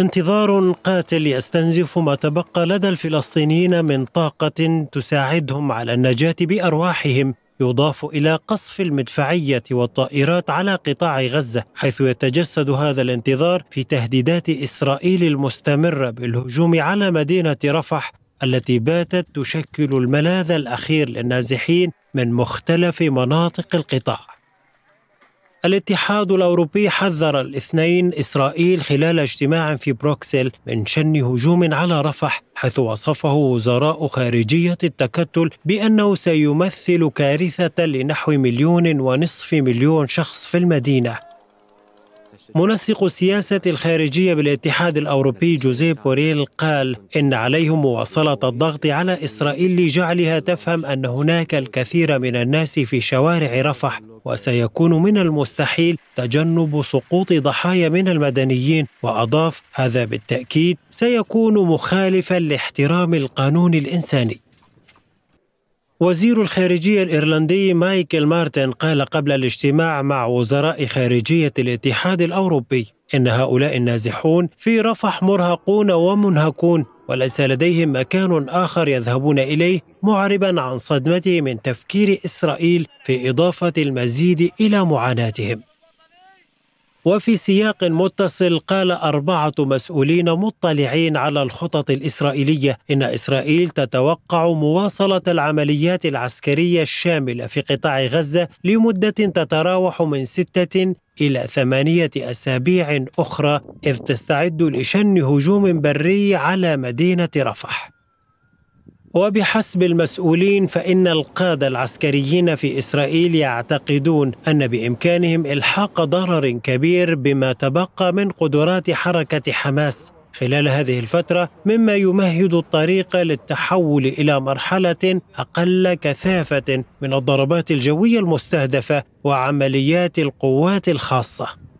انتظار قاتل يستنزف ما تبقى لدى الفلسطينيين من طاقة تساعدهم على النجاة بأرواحهم يضاف إلى قصف المدفعية والطائرات على قطاع غزة حيث يتجسد هذا الانتظار في تهديدات إسرائيل المستمرة بالهجوم على مدينة رفح التي باتت تشكل الملاذ الأخير للنازحين من مختلف مناطق القطاع الاتحاد الأوروبي حذر الاثنين إسرائيل خلال اجتماع في بروكسل من شن هجوم على رفح حيث وصفه وزراء خارجية التكتل بأنه سيمثل كارثة لنحو مليون ونصف مليون شخص في المدينة منسق السياسة الخارجية بالاتحاد الأوروبي جوزيب بوريل قال إن عليهم مواصلة الضغط على إسرائيل لجعلها تفهم أن هناك الكثير من الناس في شوارع رفح وسيكون من المستحيل تجنب سقوط ضحايا من المدنيين واضاف هذا بالتاكيد سيكون مخالفا لاحترام القانون الانساني وزير الخارجية الإيرلندي مايكل مارتن قال قبل الاجتماع مع وزراء خارجية الاتحاد الأوروبي إن هؤلاء النازحون في رفح مرهقون ومنهكون وليس لديهم مكان آخر يذهبون إليه معربا عن صدمته من تفكير إسرائيل في إضافة المزيد إلى معاناتهم وفي سياق متصل قال أربعة مسؤولين مطلعين على الخطط الإسرائيلية إن إسرائيل تتوقع مواصلة العمليات العسكرية الشاملة في قطاع غزة لمدة تتراوح من ستة إلى ثمانية أسابيع أخرى إذ تستعد لشن هجوم بري على مدينة رفح وبحسب المسؤولين فإن القادة العسكريين في إسرائيل يعتقدون أن بإمكانهم إلحاق ضرر كبير بما تبقى من قدرات حركة حماس خلال هذه الفترة مما يمهد الطريق للتحول إلى مرحلة أقل كثافة من الضربات الجوية المستهدفة وعمليات القوات الخاصة